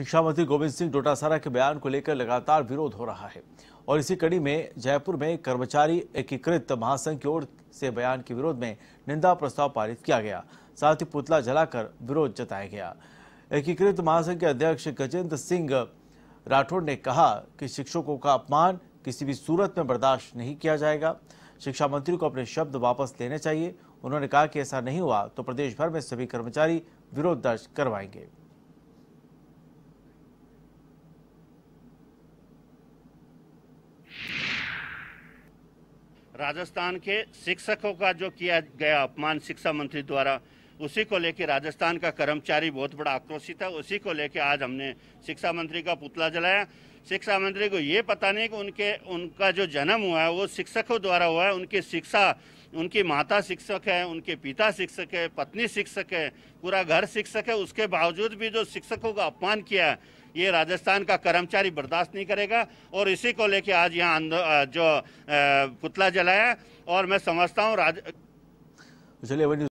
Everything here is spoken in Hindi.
शिक्षा मंत्री गोविंद सिंह डोटासरा के बयान को लेकर लगातार विरोध हो रहा है और इसी कड़ी में जयपुर में कर्मचारी एकीकृत महासंघ की ओर से बयान के विरोध में निंदा प्रस्ताव पारित किया गया साथ ही पुतला जलाकर विरोध जताया गया एकीकृत महासंघ के अध्यक्ष गजेंद्र सिंह राठौड़ ने कहा कि शिक्षकों का अपमान किसी भी सूरत में बर्दाश्त नहीं किया जाएगा शिक्षा मंत्री को अपने शब्द वापस लेने चाहिए उन्होंने कहा कि ऐसा नहीं हुआ तो प्रदेश भर में सभी कर्मचारी विरोध दर्ज करवाएंगे राजस्थान के शिक्षकों का जो किया गया अपमान शिक्षा मंत्री द्वारा उसी को लेकर राजस्थान का कर्मचारी बहुत बड़ा आक्रोशित है उसी को लेकर आज हमने शिक्षा मंत्री का पुतला जलाया शिक्षा मंत्री को ये पता नहीं कि उनके उनका जो जन्म हुआ है वो शिक्षकों द्वारा हुआ है उनकी शिक्षा उनकी माता शिक्षक है उनके पिता शिक्षक है पत्नी शिक्षक है पूरा घर शिक्षक है उसके बावजूद भी जो शिक्षकों का अपमान किया है ये राजस्थान का कर्मचारी बर्दाश्त नहीं करेगा और इसी को लेके आज यहाँ जो पुतला जलाया और मैं समझता हूँ राज चलिए